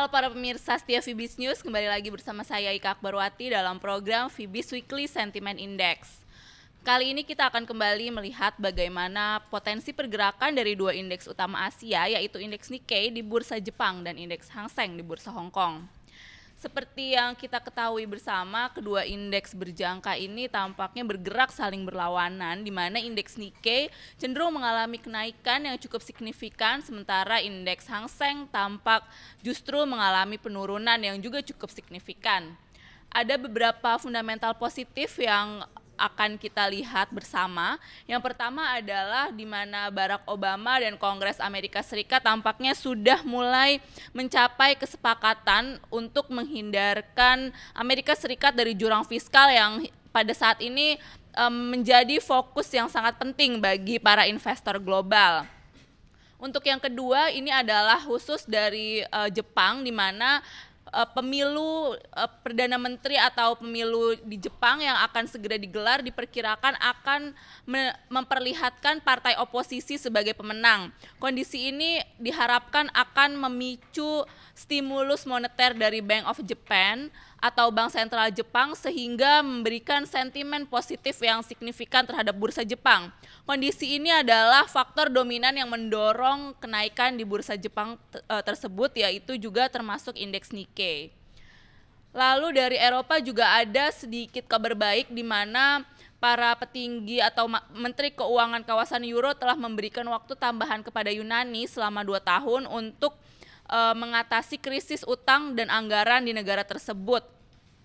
Halo para pemirsa setia Fibis News, kembali lagi bersama saya Ika Akbarwati dalam program Fibis Weekly Sentiment Index. Kali ini kita akan kembali melihat bagaimana potensi pergerakan dari dua indeks utama Asia yaitu indeks Nikkei di bursa Jepang dan indeks Hang Seng di bursa Hong Kong. Seperti yang kita ketahui bersama, kedua indeks berjangka ini tampaknya bergerak saling berlawanan, di mana indeks Nikkei cenderung mengalami kenaikan yang cukup signifikan, sementara indeks Hang Seng tampak justru mengalami penurunan yang juga cukup signifikan. Ada beberapa fundamental positif yang akan kita lihat bersama. Yang pertama adalah di mana Barack Obama dan Kongres Amerika Serikat tampaknya sudah mulai mencapai kesepakatan untuk menghindarkan Amerika Serikat dari jurang fiskal yang pada saat ini menjadi fokus yang sangat penting bagi para investor global. Untuk yang kedua ini adalah khusus dari uh, Jepang di mana uh, pemilu uh, perdana menteri atau pemilu di Jepang yang akan segera digelar diperkirakan akan me memperlihatkan partai oposisi sebagai pemenang. Kondisi ini diharapkan akan memicu stimulus moneter dari Bank of Japan atau Bank Sentral Jepang sehingga memberikan sentimen positif yang signifikan terhadap bursa Jepang. Kondisi ini adalah faktor dominan yang mendorong kenaikan di bursa Jepang e, tersebut yaitu juga termasuk indeks Nikkei. Lalu dari Eropa juga ada sedikit kabar baik di mana para petinggi atau menteri keuangan kawasan euro telah memberikan waktu tambahan kepada Yunani selama dua tahun untuk uh, mengatasi krisis utang dan anggaran di negara tersebut.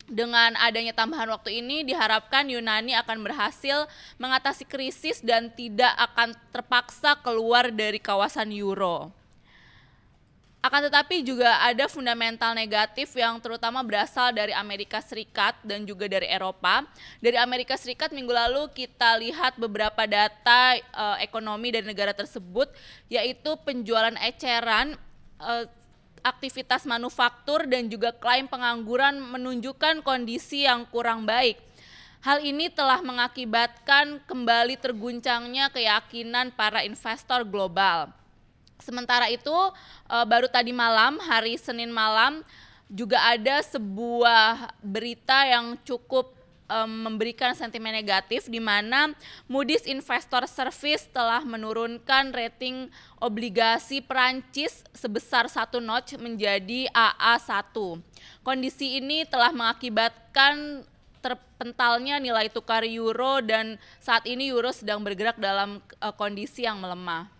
Dengan adanya tambahan waktu ini diharapkan Yunani akan berhasil mengatasi krisis dan tidak akan terpaksa keluar dari kawasan euro. Akan tetapi juga ada fundamental negatif yang terutama berasal dari Amerika Serikat dan juga dari Eropa. Dari Amerika Serikat minggu lalu kita lihat beberapa data e, ekonomi dari negara tersebut yaitu penjualan eceran Eh, aktivitas manufaktur dan juga klaim pengangguran menunjukkan kondisi yang kurang baik. Hal ini telah mengakibatkan kembali terguncangnya keyakinan para investor global. Sementara itu, eh, baru tadi malam, hari Senin malam, juga ada sebuah berita yang cukup um, memberikan sentimen negatif di mana Moody's Investor Service telah menurunkan rating obligasi Perancis sebesar satu notch menjadi AA1. Kondisi ini telah mengakibatkan terpentalnya nilai tukar euro dan saat ini euro sedang bergerak dalam uh, kondisi yang melemah.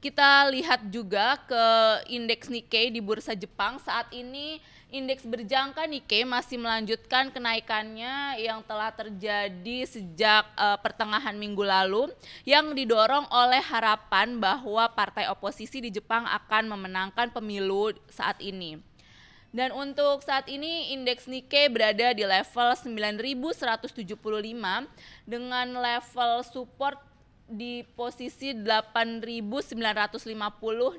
Kita lihat juga ke indeks Nikkei di bursa Jepang saat ini indeks berjangka Nikkei masih melanjutkan kenaikannya yang telah terjadi sejak uh, pertengahan minggu lalu yang didorong oleh harapan bahwa partai oposisi di Jepang akan memenangkan pemilu saat ini. Dan untuk saat ini indeks Nikkei berada di level 9175 dengan level support di posisi 8.950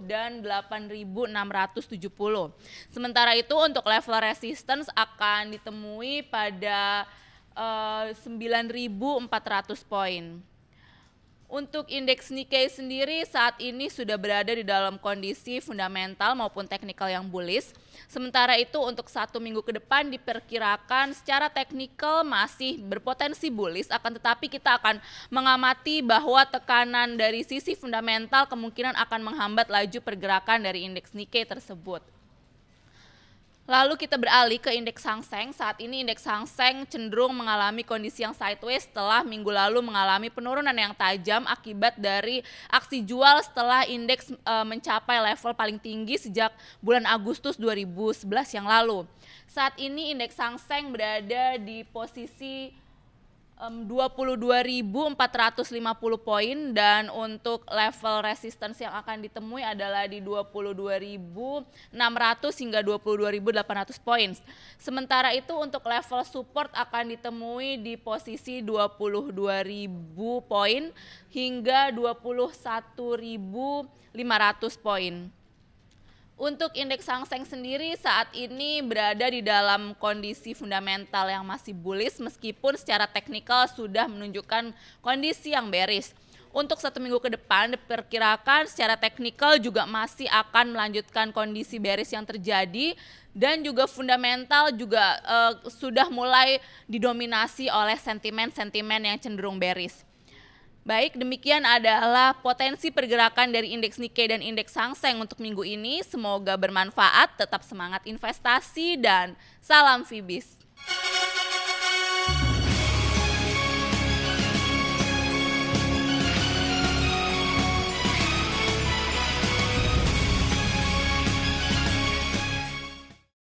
dan 8.670. Sementara itu untuk level resistance akan ditemui pada uh, eh, 9.400 poin. Untuk indeks Nikkei sendiri saat ini sudah berada di dalam kondisi fundamental maupun teknikal yang bullish. Sementara itu untuk satu minggu ke depan diperkirakan secara teknikal masih berpotensi bullish akan tetapi kita akan mengamati bahwa tekanan dari sisi fundamental kemungkinan akan menghambat laju pergerakan dari indeks Nikkei tersebut. Lalu kita beralih ke indeks Hang Seng. Saat ini indeks Hang Seng cenderung mengalami kondisi yang sideways setelah minggu lalu mengalami penurunan yang tajam akibat dari aksi jual setelah indeks e, mencapai level paling tinggi sejak bulan Agustus 2011 yang lalu. Saat ini indeks Hang Seng berada di posisi um, 22.450 poin dan untuk level resistance yang akan ditemui adalah di 22.600 hingga 22.800 poin. Sementara itu untuk level support akan ditemui di posisi 22.000 poin hingga 21.500 poin. Untuk indeks Hang Seng sendiri saat ini berada di dalam kondisi fundamental yang masih bullish meskipun secara teknikal sudah menunjukkan kondisi yang bearish untuk satu minggu ke depan diperkirakan secara teknikal juga masih akan melanjutkan kondisi bearish yang terjadi dan juga fundamental juga uh, sudah mulai didominasi oleh sentimen-sentimen yang cenderung bearish. Baik, demikian adalah potensi pergerakan dari indeks Nikkei dan indeks Hang Seng untuk minggu ini. Semoga bermanfaat, tetap semangat investasi dan salam Fibis.